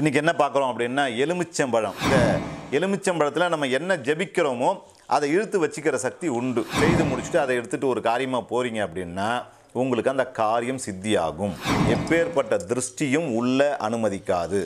இன்றைக்கி என்ன பார்க்குறோம் அப்படின்னா எலுமிச்சம்பழம் இந்த எலுமிச்சம்பழத்தில் நம்ம என்ன ஜபிக்கிறோமோ அதை இழுத்து வச்சுக்கிற சக்தி உண்டு செய்து முடிச்சுட்டு அதை எடுத்துகிட்டு ஒரு காரியமாக போகிறீங்க அப்படின்னா உங்களுக்கு அந்த காரியம் சித்தியாகும் எப்பேற்பட்ட திருஷ்டியும் உள்ள அனுமதிக்காது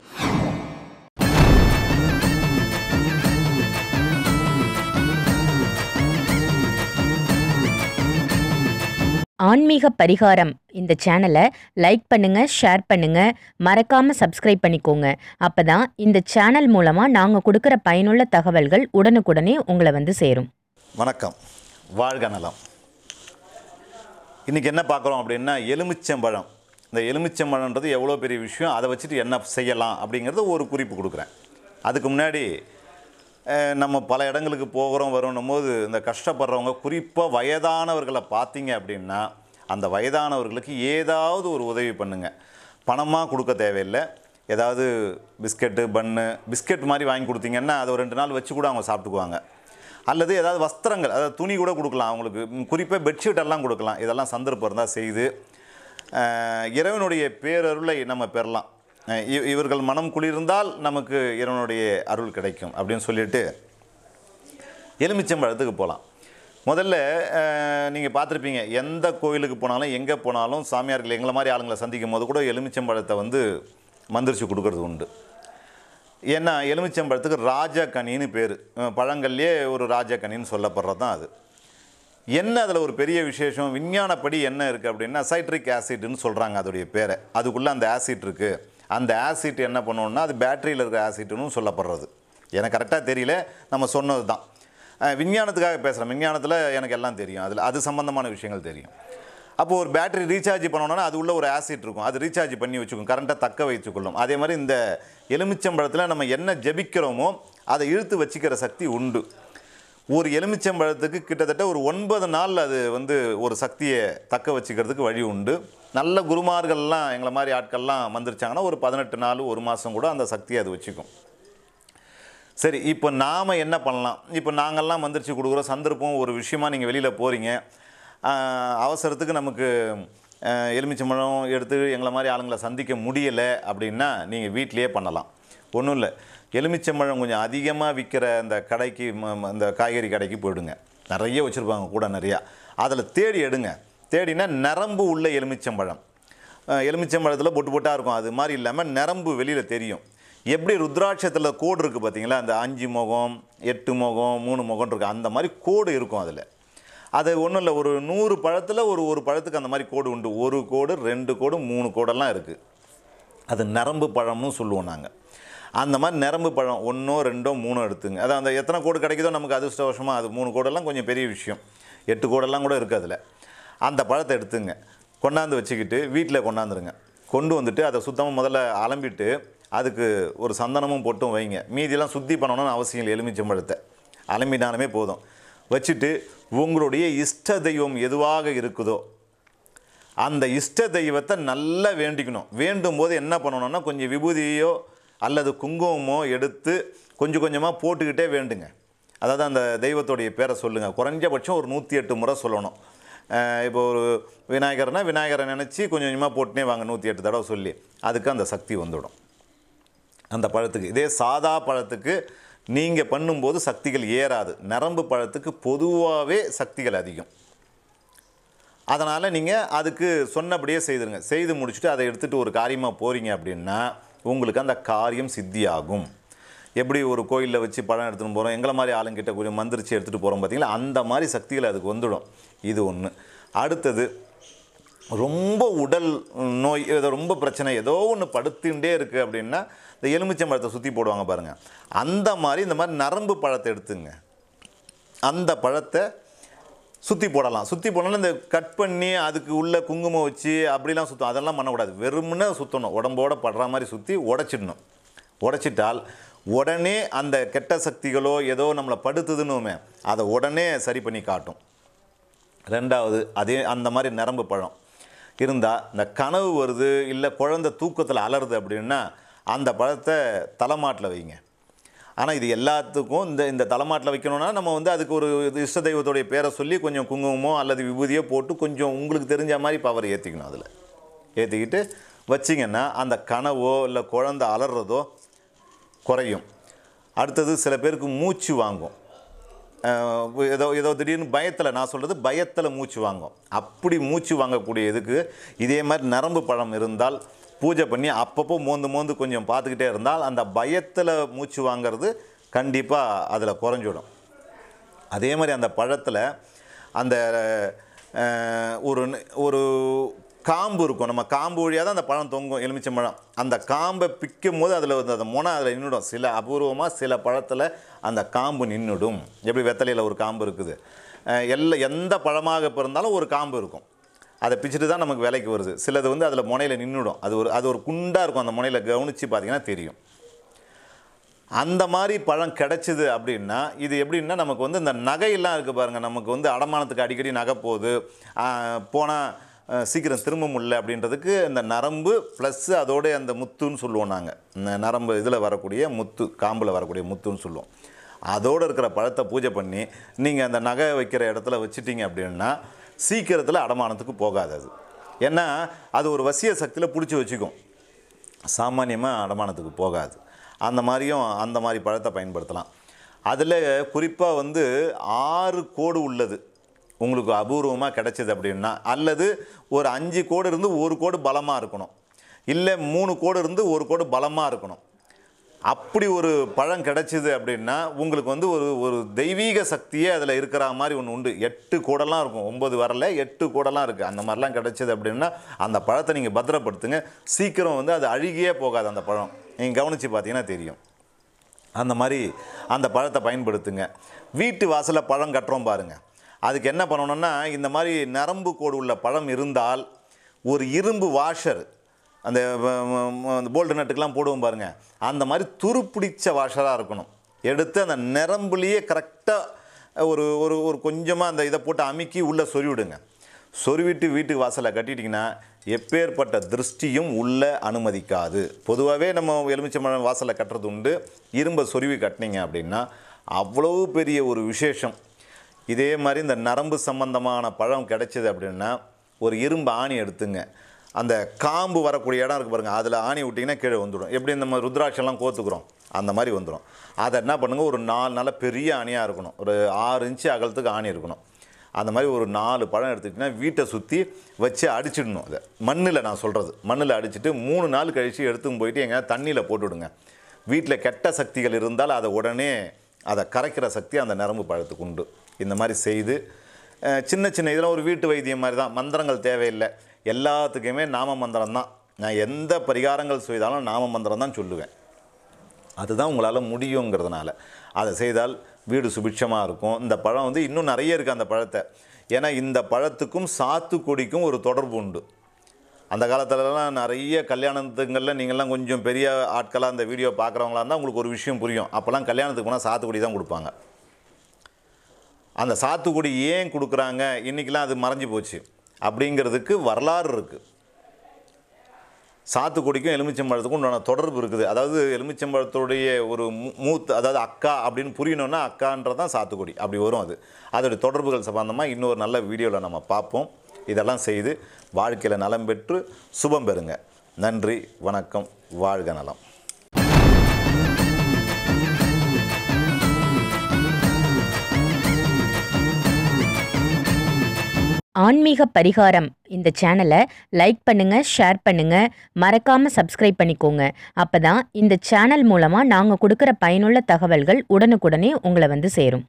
ஆன்மீக பரிகாரம் இந்த சேனலை லைக் பண்ணுங்கள் ஷேர் பண்ணுங்கள் மறக்காமல் சப்ஸ்கிரைப் பண்ணிக்கோங்க அப்போ தான் இந்த சேனல் மூலமாக நாங்கள் கொடுக்குற பயனுள்ள தகவல்கள் உடனுக்குடனே உங்களை வந்து சேரும் வணக்கம் வாழ்க நலம் இன்றைக்கி என்ன பார்க்குறோம் அப்படின்னா எலுமிச்சம்பழம் இந்த எலுமிச்சம்பழன்றது எவ்வளோ பெரிய விஷயம் அதை வச்சுட்டு என்ன செய்யலாம் அப்படிங்கிறது ஒரு குறிப்பு கொடுக்குறேன் அதுக்கு முன்னாடி நம்ம பல இடங்களுக்கு போகிறோம் வரோன்னும் போது இந்த கஷ்டப்படுறவங்க குறிப்பாக வயதானவர்களை பார்த்தீங்க அப்படின்னா அந்த வயதானவர்களுக்கு ஏதாவது ஒரு உதவி பண்ணுங்கள் பணமாக கொடுக்க தேவையில்லை ஏதாவது பிஸ்கெட்டு பன்னு பிஸ்கெட் மாதிரி வாங்கி கொடுத்தீங்கன்னா அதை ஒரு ரெண்டு நாள் வச்சு கூட அவங்க சாப்பிட்டுக்குவாங்க அல்லது ஏதாவது வஸ்திரங்கள் அதாவது துணி கூட கொடுக்கலாம் அவங்களுக்கு குறிப்பாக பெட்ஷீட் எல்லாம் கொடுக்கலாம் இதெல்லாம் சந்தர்ப்பம் இருந்தால் செய்து இறைவனுடைய பேரருளை நம்ம பெறலாம் இவர்கள் மனம் குளிர்ந்தால் நமக்கு இறைவனுடைய அருள் கிடைக்கும் அப்படின்னு சொல்லிட்டு எலுமிச்சம்பழத்துக்கு போகலாம் முதல்ல நீங்கள் பார்த்துருப்பீங்க எந்த கோயிலுக்கு போனாலும் எங்கே போனாலும் சாமியார்கள் எங்களை மாதிரி ஆளுங்களை சந்திக்கும் போது கூட எலுமிச்சம்பழத்தை வந்து மந்திரிச்சு கொடுக்கறது உண்டு ஏன்னா எலுமிச்சம்பழத்துக்கு கனின்னு பேர் பழங்கள்லேயே ஒரு கனின்னு சொல்லப்படுறது தான் அது என்ன அதில் ஒரு பெரிய விசேஷம் விஞ்ஞானப்படி என்ன இருக்குது அப்படின்னா சைட்ரிக் ஆசிட்னு சொல்கிறாங்க அதோடைய பேரை அதுக்குள்ளே அந்த ஆசிட் இருக்குது அந்த ஆசிட் என்ன பண்ணணுன்னா அது பேட்டரியில் இருக்கிற ஆசிட்னு சொல்லப்படுறது எனக்கு கரெக்டாக தெரியல நம்ம சொன்னது தான் விஞ்ஞானத்துக்காக பேசுகிறேன் விஞ்ஞானத்தில் எனக்கு எல்லாம் தெரியும் அதில் அது சம்மந்தமான விஷயங்கள் தெரியும் அப்போது ஒரு பேட்டரி ரீசார்ஜ் பண்ணோன்னா அது உள்ள ஒரு ஆசிட் இருக்கும் அது ரீசார்ஜ் பண்ணி வச்சுக்கும் கரண்ட்டை தக்க வைத்துக்கொள்ளும் அதே மாதிரி இந்த எலுமிச்சம்பழத்தில் நம்ம என்ன ஜபிக்கிறோமோ அதை இழுத்து வச்சுக்கிற சக்தி உண்டு ஒரு எலுமிச்சம்பழத்துக்கு கிட்டத்தட்ட ஒரு ஒன்பது நாள் அது வந்து ஒரு சக்தியை தக்க வச்சுக்கிறதுக்கு வழி உண்டு நல்ல குருமார்கள்லாம் எங்களை மாதிரி ஆட்கள்லாம் வந்துருச்சாங்கன்னா ஒரு பதினெட்டு நாள் ஒரு மாதம் கூட அந்த சக்தியை அது வச்சுக்கும் சரி இப்போ நாம் என்ன பண்ணலாம் இப்போ நாங்கள்லாம் வந்துருச்சு கொடுக்குற சந்தர்ப்பம் ஒரு விஷயமாக நீங்கள் வெளியில் போகிறீங்க அவசரத்துக்கு நமக்கு எலுமிச்சம்பழம் எடுத்து எங்களை மாதிரி ஆளுங்களை சந்திக்க முடியலை அப்படின்னா நீங்கள் வீட்டிலையே பண்ணலாம் ஒன்றும் இல்லை எலுமிச்சம்பழம் கொஞ்சம் அதிகமாக விற்கிற அந்த கடைக்கு அந்த காய்கறி கடைக்கு போயிடுங்க நிறைய வச்சுருப்பாங்க கூட நிறையா அதில் தேடி எடுங்க தேடினா நரம்பு உள்ள எலுமிச்சம்பழம் எலுமிச்சம்பழத்தில் பொட்டு பொட்டாக இருக்கும் அது மாதிரி இல்லாமல் நரம்பு வெளியில் தெரியும் எப்படி ருத்ராட்சத்தில் கோடு இருக்குது பார்த்தீங்களா அந்த அஞ்சு முகம் எட்டு முகம் மூணு முகம் இருக்குது அந்த மாதிரி கோடு இருக்கும் அதில் அது ஒன்றும் இல்லை ஒரு நூறு பழத்தில் ஒரு ஒரு பழத்துக்கு அந்த மாதிரி கோடு உண்டு ஒரு கோடு ரெண்டு கோடு மூணு கோடெல்லாம் இருக்குது அது நரம்பு பழம்னு சொல்லுவோம் நாங்கள் அந்த மாதிரி நரம்பு பழம் ஒன்றோ ரெண்டோ மூணோ எடுத்துங்க அதான் அந்த எத்தனை கோடு கிடைக்குதோ நமக்கு அதிர்ஷ்டவசமாக அது மூணு கோடெல்லாம் கொஞ்சம் பெரிய விஷயம் எட்டு கோடெல்லாம் கூட இருக்குது அதில் அந்த பழத்தை எடுத்துங்க கொண்டாந்து வச்சுக்கிட்டு வீட்டில் கொண்டாந்துருங்க கொண்டு வந்துட்டு அதை சுத்தமாக முதல்ல அலம்பிட்டு அதுக்கு ஒரு சந்தனமும் போட்டும் வைங்க மீதியெல்லாம் சுத்தி பண்ணணும்னு அவசியம் இல்லை பழத்தை அலம்பினாலுமே போதும் வச்சுட்டு உங்களுடைய இஷ்ட தெய்வம் எதுவாக இருக்குதோ அந்த இஷ்ட தெய்வத்தை நல்லா வேண்டிக்கணும் வேண்டும் போது என்ன பண்ணணும்னா கொஞ்சம் விபூதியோ அல்லது குங்குமமோ எடுத்து கொஞ்சம் கொஞ்சமாக போட்டுக்கிட்டே வேண்டுங்க அதாவது அந்த தெய்வத்துடைய பேரை சொல்லுங்கள் குறைஞ்சபட்சம் ஒரு நூற்றி எட்டு முறை சொல்லணும் இப்போ ஒரு விநாயகர்னால் விநாயகரை நினச்சி கொஞ்சம் கொஞ்சமாக போட்டுனே வாங்க நூற்றி எட்டு தடவை சொல்லி அதுக்கு அந்த சக்தி வந்துவிடும் அந்த பழத்துக்கு இதே சாதா பழத்துக்கு நீங்கள் பண்ணும்போது சக்திகள் ஏறாது நரம்பு பழத்துக்கு பொதுவாகவே சக்திகள் அதிகம் அதனால் நீங்கள் அதுக்கு சொன்னபடியே செய்துருங்க செய்து முடிச்சுட்டு அதை எடுத்துகிட்டு ஒரு காரியமாக போகிறீங்க அப்படின்னா உங்களுக்கு அந்த காரியம் சித்தியாகும் எப்படி ஒரு கோயிலில் வச்சு பழம் எடுத்துகிட்டு போகிறோம் எங்களை மாதிரி ஆளுங்கிட்ட கொஞ்சம் மந்திரிச்சு எடுத்துகிட்டு போகிறோம் பார்த்தீங்களா அந்த மாதிரி சக்திகள் அதுக்கு வந்துடும் இது ஒன்று அடுத்தது ரொம்ப உடல் நோய் ஏதோ ரொம்ப பிரச்சனை ஏதோ ஒன்று படுத்துகிட்டே இருக்குது அப்படின்னா இந்த எலுமிச்சை பழத்தை சுற்றி போடுவாங்க பாருங்கள் அந்த மாதிரி இந்த மாதிரி நரம்பு பழத்தை எடுத்துங்க அந்த பழத்தை சுற்றி போடலாம் சுற்றி போடலாம் இந்த கட் பண்ணி அதுக்கு உள்ளே குங்குமம் வச்சு அப்படிலாம் சுற்றும் அதெல்லாம் பண்ணக்கூடாது வெறும்னு சுற்றணும் உடம்போடு படுற மாதிரி சுற்றி உடச்சிடணும் உடச்சிட்டால் உடனே அந்த கெட்ட சக்திகளோ ஏதோ நம்மளை படுத்துதுன்னுமே அதை உடனே சரி பண்ணி காட்டும் ரெண்டாவது அதே அந்த மாதிரி நரம்பு பழம் இருந்தால் இந்த கனவு வருது இல்லை குழந்தை தூக்கத்தில் அலறுது அப்படின்னா அந்த பழத்தை தலைமாட்டில் வைங்க ஆனால் இது எல்லாத்துக்கும் இந்த இந்த தலைமாட்டில் வைக்கணும்னா நம்ம வந்து அதுக்கு ஒரு இஷ்ட தெய்வத்துடைய பேரை சொல்லி கொஞ்சம் குங்குமமோ அல்லது விபூதியோ போட்டு கொஞ்சம் உங்களுக்கு தெரிஞ்ச மாதிரி பவர் ஏற்றிக்கணும் அதில் ஏற்றிக்கிட்டு வச்சிங்கன்னா அந்த கனவோ இல்லை குழந்த அலறதோ குறையும் அடுத்தது சில பேருக்கு மூச்சு வாங்கும் ஏதோ ஏதோ திடீர்னு பயத்தில் நான் சொல்கிறது பயத்தில் மூச்சு வாங்கும் அப்படி மூச்சு வாங்கக்கூடிய இதுக்கு இதே மாதிரி நரம்பு பழம் இருந்தால் பூஜை பண்ணி அப்பப்போ மோந்து மோந்து கொஞ்சம் பார்த்துக்கிட்டே இருந்தால் அந்த பயத்தில் மூச்சு வாங்கிறது கண்டிப்பாக அதில் குறைஞ்சிடும் அதே மாதிரி அந்த பழத்தில் அந்த ஒரு ஒரு காம்பு இருக்கும் நம்ம காம்பு வழியாக தான் அந்த பழம் தொங்கும் எலுமிச்சை பழம் அந்த காம்பை பிக்கும் போது அதில் வந்து அந்த முனை அதில் நின்றுடும் சில அபூர்வமாக சில பழத்தில் அந்த காம்பு நின்றுடும் எப்படி வெத்தலையில் ஒரு காம்பு இருக்குது எல்லா எந்த பழமாக பிறந்தாலும் ஒரு காம்பு இருக்கும் அதை பிச்சுட்டு தான் நமக்கு விலைக்கு வருது சிலது வந்து அதில் முனையில் நின்றுடும் அது ஒரு அது ஒரு குண்டாக இருக்கும் அந்த முனையில் கவனித்து பார்த்திங்கன்னா தெரியும் அந்த மாதிரி பழம் கிடச்சிது அப்படின்னா இது எப்படின்னா நமக்கு வந்து இந்த நகையெல்லாம் இருக்குது பாருங்கள் நமக்கு வந்து அடமானத்துக்கு அடிக்கடி நகை போகுது போனால் சீக்கிரம் திரும்ப முடியல அப்படின்றதுக்கு இந்த நரம்பு ப்ளஸ்ஸு அதோடைய அந்த முத்துன்னு சொல்லுவோம் நாங்கள் நரம்பு இதில் வரக்கூடிய முத்து காம்பில் வரக்கூடிய முத்துன்னு சொல்லுவோம் அதோடு இருக்கிற பழத்தை பூஜை பண்ணி நீங்கள் அந்த நகை வைக்கிற இடத்துல வச்சுட்டிங்க அப்படின்னா சீக்கிரத்தில் அடமானத்துக்கு போகாது அது ஏன்னா அது ஒரு வசிய சக்தியில் பிடிச்சி வச்சுக்கும் சாமானியமாக அடமானத்துக்கு போகாது அந்த மாதிரியும் அந்த மாதிரி பழத்தை பயன்படுத்தலாம் அதில் குறிப்பாக வந்து ஆறு கோடு உள்ளது உங்களுக்கு அபூர்வமாக கிடச்சிது அப்படின்னா அல்லது ஒரு அஞ்சு கோடு இருந்து ஒரு கோடு பலமாக இருக்கணும் இல்லை மூணு கோடு இருந்து ஒரு கோடு பலமாக இருக்கணும் அப்படி ஒரு பழம் கிடச்சிது அப்படின்னா உங்களுக்கு வந்து ஒரு ஒரு தெய்வீக சக்தியே அதில் இருக்கிற மாதிரி ஒன்று உண்டு எட்டு கூடலாம் இருக்கும் ஒம்பது வரல எட்டு கூடலாம் இருக்குது அந்த மாதிரிலாம் கிடச்சிது அப்படின்னா அந்த பழத்தை நீங்கள் பத்திரப்படுத்துங்க சீக்கிரம் வந்து அது அழுகியே போகாது அந்த பழம் நீங்கள் கவனித்து பார்த்தீங்கன்னா தெரியும் அந்த மாதிரி அந்த பழத்தை பயன்படுத்துங்க வீட்டு வாசலில் பழம் கட்டுறோம் பாருங்கள் அதுக்கு என்ன பண்ணணும்னா இந்த மாதிரி நரம்பு கோடு உள்ள பழம் இருந்தால் ஒரு இரும்பு வாஷர் அந்த போல்டு நட்டுக்கெலாம் போடுவோம் பாருங்கள் அந்த மாதிரி துருப்பிடிச்ச வாஷராக இருக்கணும் எடுத்து அந்த நரம்புலேயே கரெக்டாக ஒரு ஒரு ஒரு கொஞ்சமாக அந்த இதை போட்டு அமுக்கி உள்ளே சொருவிடுங்க சொருவிட்டு வீட்டுக்கு வாசலை கட்டிட்டிங்கன்னா எப்பேற்பட்ட திருஷ்டியும் உள்ளே அனுமதிக்காது பொதுவாகவே நம்ம எலுமிச்சம்பழம் வாசலை கட்டுறது உண்டு இரும்பை சொருவி கட்டினீங்க அப்படின்னா அவ்வளோ பெரிய ஒரு விசேஷம் இதே மாதிரி இந்த நரம்பு சம்பந்தமான பழம் கிடைச்சது அப்படின்னா ஒரு இரும்பு ஆணி எடுத்துங்க அந்த காம்பு வரக்கூடிய இடம் இருக்குது பாருங்கள் அதில் ஆணி விட்டிங்கன்னா கீழே வந்துடும் எப்படி மாதிரி ருத்ராட்சம்லாம் கோத்துக்கிறோம் அந்த மாதிரி வந்துடும் அதை என்ன பண்ணுங்கள் ஒரு நாலு நல்ல பெரிய ஆணியாக இருக்கணும் ஒரு ஆறு இன்ச்சு அகலத்துக்கு ஆணி இருக்கணும் அந்த மாதிரி ஒரு நாலு பழம் எடுத்துக்கிட்டிங்கன்னா வீட்டை சுற்றி வச்சு அடிச்சிடணும் அதை மண்ணில் நான் சொல்கிறது மண்ணில் அடிச்சுட்டு மூணு நாள் கழித்து எடுத்துன்னு போயிட்டு எங்கேயா தண்ணியில் போட்டுவிடுங்க வீட்டில் கெட்ட சக்திகள் இருந்தால் அதை உடனே அதை கரைக்கிற சக்தி அந்த நரம்பு பழத்துக்கு உண்டு இந்த மாதிரி செய்து சின்ன சின்ன இதெல்லாம் ஒரு வீட்டு வைத்தியம் மாதிரி தான் மந்திரங்கள் தேவையில்லை எல்லாத்துக்குமே நாம மந்திரம் தான் நான் எந்த பரிகாரங்கள் செய்தாலும் நாம மந்திரம் தான் சொல்லுவேன் அதுதான் உங்களால் முடியுங்கிறதுனால அதை செய்தால் வீடு சுபிட்சமாக இருக்கும் இந்த பழம் வந்து இன்னும் நிறைய இருக்குது அந்த பழத்தை ஏன்னா இந்த பழத்துக்கும் சாத்துக்குடிக்கும் ஒரு தொடர்பு உண்டு அந்த காலத்துலலாம் நிறைய கல்யாணத்துங்களில் நீங்கள்லாம் கொஞ்சம் பெரிய ஆட்களாக அந்த வீடியோ பார்க்குறவங்களா இருந்தால் உங்களுக்கு ஒரு விஷயம் புரியும் அப்போல்லாம் கல்யாணத்துக்கு போனால் சாத்துக்குடி தான் கொடுப்பாங்க அந்த சாத்துக்குடி ஏன் கொடுக்குறாங்க இன்றைக்கெலாம் அது மறைஞ்சு போச்சு அப்படிங்கிறதுக்கு வரலாறு இருக்குது சாத்துக்குடிக்கும் எலுமிச்சம்பழத்துக்கும் உண்டான தொடர்பு இருக்குது அதாவது எலுமிச்சம்பழத்துடைய ஒரு மூத் அதாவது அக்கா அப்படின்னு புரியணும்னா அக்கான்றது தான் சாத்துக்குடி அப்படி வரும் அது அதோடைய தொடர்புகள் சம்பந்தமாக இன்னொரு நல்ல வீடியோவில் நம்ம பார்ப்போம் இதெல்லாம் செய்து வாழ்க்கையில் நலம் பெற்று சுபம் பெறுங்க நன்றி வணக்கம் வாழ்க நலம் ஆன்மீக பரிகாரம் இந்த சேனலை லைக் பண்ணுங்கள் ஷேர் பண்ணுங்கள் மறக்காமல் சப்ஸ்கிரைப் பண்ணிக்கோங்க அப்போ தான் இந்த சேனல் மூலமாக நாங்கள் கொடுக்குற பயனுள்ள தகவல்கள் உடனுக்குடனே உங்களை வந்து சேரும்